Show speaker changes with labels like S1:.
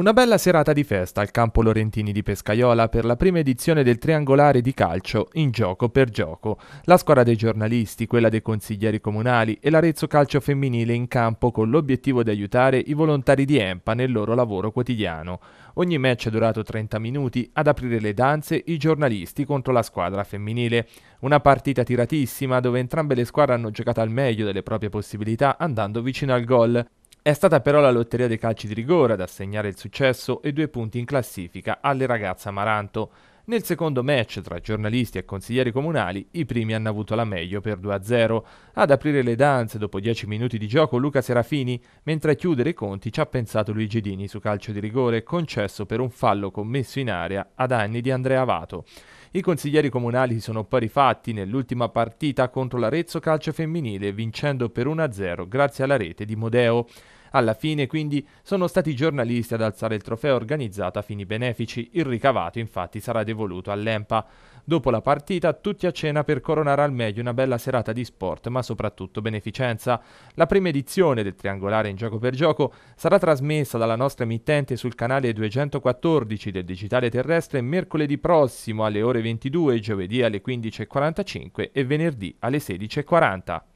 S1: Una bella serata di festa al campo Lorentini di Pescaiola per la prima edizione del triangolare di calcio in gioco per gioco. La squadra dei giornalisti, quella dei consiglieri comunali e l'Arezzo Calcio Femminile in campo con l'obiettivo di aiutare i volontari di EMPA nel loro lavoro quotidiano. Ogni match è durato 30 minuti, ad aprire le danze i giornalisti contro la squadra femminile. Una partita tiratissima dove entrambe le squadre hanno giocato al meglio delle proprie possibilità andando vicino al gol. È stata però la lotteria dei calci di rigore ad assegnare il successo e due punti in classifica alle ragazze Amaranto. Nel secondo match tra giornalisti e consiglieri comunali, i primi hanno avuto la meglio per 2-0. Ad aprire le danze dopo 10 minuti di gioco Luca Serafini, mentre a chiudere i conti ci ha pensato Luigi Dini su calcio di rigore concesso per un fallo commesso in area ad anni di Andrea Vato. I consiglieri comunali si sono poi rifatti nell'ultima partita contro l'Arezzo Calcio Femminile vincendo per 1-0 grazie alla rete di Modeo. Alla fine, quindi, sono stati i giornalisti ad alzare il trofeo organizzato a fini benefici. Il ricavato, infatti, sarà devoluto all'EMPA. Dopo la partita, tutti a cena per coronare al meglio una bella serata di sport, ma soprattutto beneficenza. La prima edizione del triangolare in gioco per gioco sarà trasmessa dalla nostra emittente sul canale 214 del digitale terrestre mercoledì prossimo alle ore 22, giovedì alle 15.45 e venerdì alle 16.40.